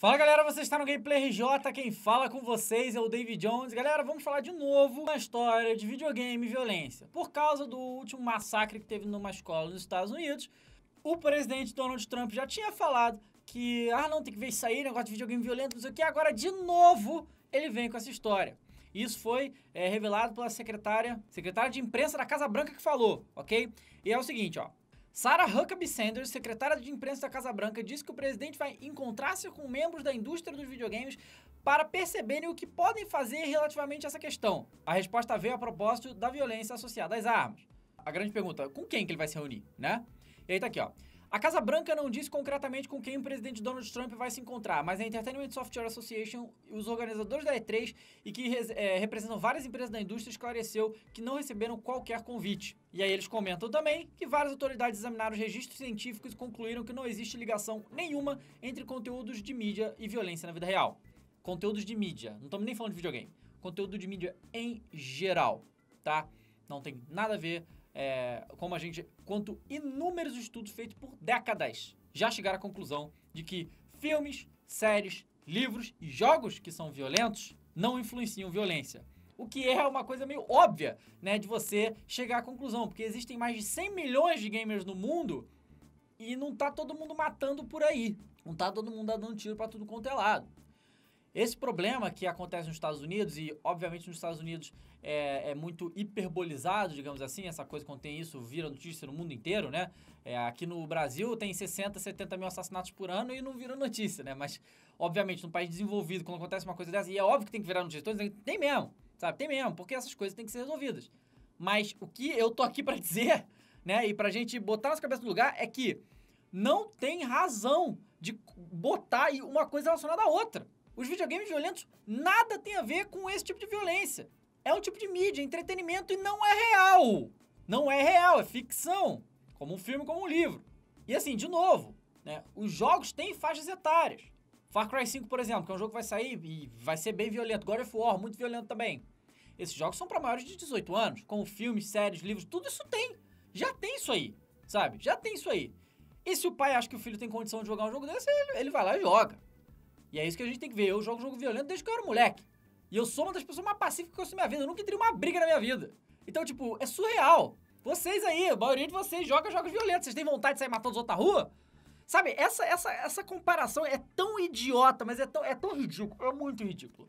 Fala galera, você está no Gameplay RJ, quem fala com vocês é o David Jones. Galera, vamos falar de novo uma história de videogame e violência. Por causa do último massacre que teve numa escola nos Estados Unidos, o presidente Donald Trump já tinha falado que, ah não, tem que ver isso aí, negócio de videogame violento, não sei o que, agora de novo ele vem com essa história. Isso foi é, revelado pela secretária, secretária de imprensa da Casa Branca que falou, ok? E é o seguinte, ó, Sarah Huckabee Sanders, secretária de imprensa da Casa Branca, disse que o presidente vai encontrar-se com membros da indústria dos videogames para perceberem o que podem fazer relativamente a essa questão. A resposta veio a propósito da violência associada às armas. A grande pergunta, com quem que ele vai se reunir, né? E aí tá aqui, ó. A Casa Branca não disse concretamente com quem o presidente Donald Trump vai se encontrar, mas a Entertainment Software Association, os organizadores da E3 e que é, representam várias empresas da indústria, esclareceu que não receberam qualquer convite. E aí eles comentam também que várias autoridades examinaram os registros científicos e concluíram que não existe ligação nenhuma entre conteúdos de mídia e violência na vida real. Conteúdos de mídia, não estamos nem falando de videogame. Conteúdo de mídia em geral, tá? Não tem nada a ver é, como a gente, quanto inúmeros estudos feitos por décadas já chegaram à conclusão de que filmes, séries, livros e jogos que são violentos não influenciam violência. O que é uma coisa meio óbvia, né, de você chegar à conclusão, porque existem mais de 100 milhões de gamers no mundo e não tá todo mundo matando por aí. Não tá todo mundo dando tiro para tudo quanto é lado. Esse problema que acontece nos Estados Unidos, e obviamente nos Estados Unidos é, é muito hiperbolizado, digamos assim, essa coisa quando tem isso vira notícia no mundo inteiro, né? É, aqui no Brasil tem 60, 70 mil assassinatos por ano e não vira notícia, né? Mas, obviamente, num país desenvolvido, quando acontece uma coisa dessa, e é óbvio que tem que virar notícia, então, tem mesmo, sabe? Tem mesmo, porque essas coisas têm que ser resolvidas. Mas o que eu tô aqui para dizer, né, e pra gente botar nas cabeças do lugar é que não tem razão de botar uma coisa relacionada à outra. Os videogames violentos nada tem a ver com esse tipo de violência. É um tipo de mídia, entretenimento e não é real. Não é real, é ficção. Como um filme, como um livro. E assim, de novo, né, os jogos têm faixas etárias. Far Cry 5, por exemplo, que é um jogo que vai sair e vai ser bem violento. God of War, muito violento também. Esses jogos são para maiores de 18 anos, como filmes, séries, livros, tudo isso tem. Já tem isso aí, sabe? Já tem isso aí. E se o pai acha que o filho tem condição de jogar um jogo desse, ele, ele vai lá e joga. E é isso que a gente tem que ver. Eu jogo jogo violento desde que eu era moleque. E eu sou uma das pessoas mais pacíficas que eu sou na minha vida. Eu nunca teria uma briga na minha vida. Então, tipo, é surreal. Vocês aí, a maioria de vocês joga jogos violentos. Vocês têm vontade de sair matando os outros na rua? Sabe, essa, essa, essa comparação é tão idiota, mas é tão, é tão ridículo. É muito ridículo.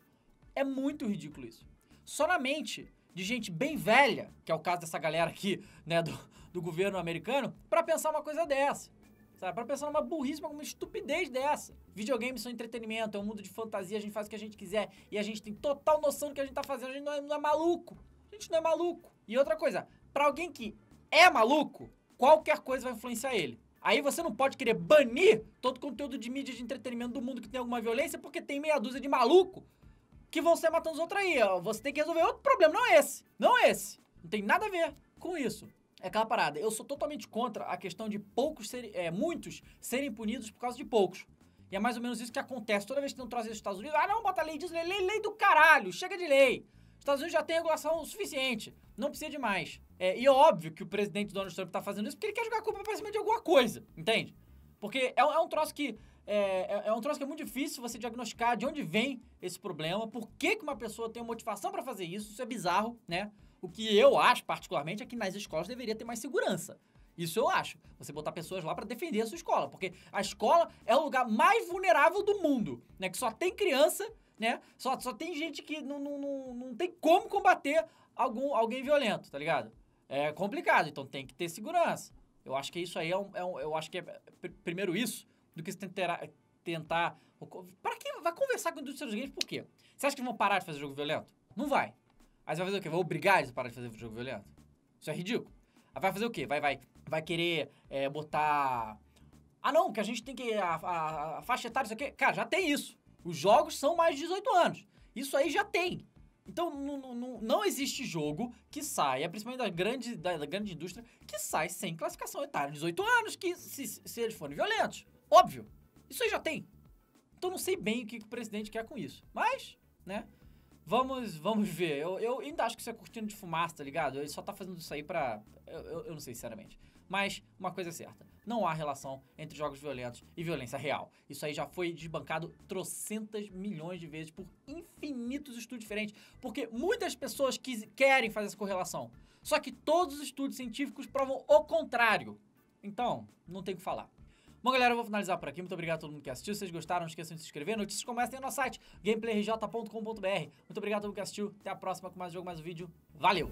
É muito ridículo isso. Só na mente de gente bem velha, que é o caso dessa galera aqui, né, do, do governo americano, para pensar uma coisa dessa. Sabe? Para pensar numa burrice, uma estupidez dessa. Videogames são entretenimento, é um mundo de fantasia, a gente faz o que a gente quiser e a gente tem total noção do que a gente tá fazendo, a gente não é, não é maluco. A gente não é maluco. E outra coisa, para alguém que é maluco, qualquer coisa vai influenciar ele. Aí você não pode querer banir todo conteúdo de mídia de entretenimento do mundo que tem alguma violência, porque tem meia dúzia de maluco que vão ser matando os outros aí. Ó. Você tem que resolver outro problema, não é esse. Não é esse. Não tem nada a ver com isso é aquela parada. Eu sou totalmente contra a questão de poucos serem, é, muitos serem punidos por causa de poucos. E é mais ou menos isso que acontece. Toda vez que tem um os dos Estados Unidos, ah, não, bota lei disso, lei, lei, do caralho, chega de lei. Os Estados Unidos já tem regulação suficiente, não precisa de mais. É, e é óbvio que o presidente Donald Trump tá fazendo isso porque ele quer jogar a culpa pra cima de alguma coisa, entende? Porque é, é um troço que é, é, é um troço que é muito difícil você diagnosticar de onde vem esse problema, por que, que uma pessoa tem motivação para fazer isso, isso é bizarro, né? O que eu acho, particularmente, é que nas escolas deveria ter mais segurança. Isso eu acho. Você botar pessoas lá para defender a sua escola, porque a escola é o lugar mais vulnerável do mundo, né? Que só tem criança, né? Só, só tem gente que não, não, não, não tem como combater algum, alguém violento, tá ligado? É complicado, então tem que ter segurança. Eu acho que isso aí é um. É um eu acho que é primeiro isso do que se tentar. tentar para quem vai conversar com a indústria dos games, por quê? Você acha que vão parar de fazer jogo violento? Não vai. Aí você vai fazer o quê? Vou obrigar eles a parar de fazer jogo violento? Isso é ridículo. Aí vai fazer o quê? Vai, vai, vai querer é, botar. Ah, não, que a gente tem que. A, a, a faixa etária, isso aqui. Cara, já tem isso. Os jogos são mais de 18 anos. Isso aí já tem. Então, não, não, existe jogo que saia, principalmente da grande, da, da grande indústria, que sai sem classificação etária 18 anos, que se, se eles forem violentos. Óbvio. Isso aí já tem. Então, não sei bem o que o presidente quer com isso. Mas, né? Vamos, vamos ver. Eu, eu ainda acho que isso é cortina de fumaça, tá ligado? Ele só tá fazendo isso aí pra. Eu, eu, eu, não sei, sinceramente. Mas uma coisa é certa: não há relação entre jogos violentos e violência real. Isso aí já foi desbancado trocentas milhões de vezes por infinitos estudos diferentes. Porque muitas pessoas quis, querem fazer essa correlação. Só que todos os estudos científicos provam o contrário. Então, não tem o que falar. Bom, galera, eu vou finalizar por aqui. Muito obrigado a todo mundo que assistiu. Se vocês gostaram, não esqueçam de se inscrever. Notícias como essa tem no nosso site, gameplayRJ.com.br. Muito obrigado a todo mundo que assistiu. Até a próxima com mais jogo, mais um vídeo. Valeu!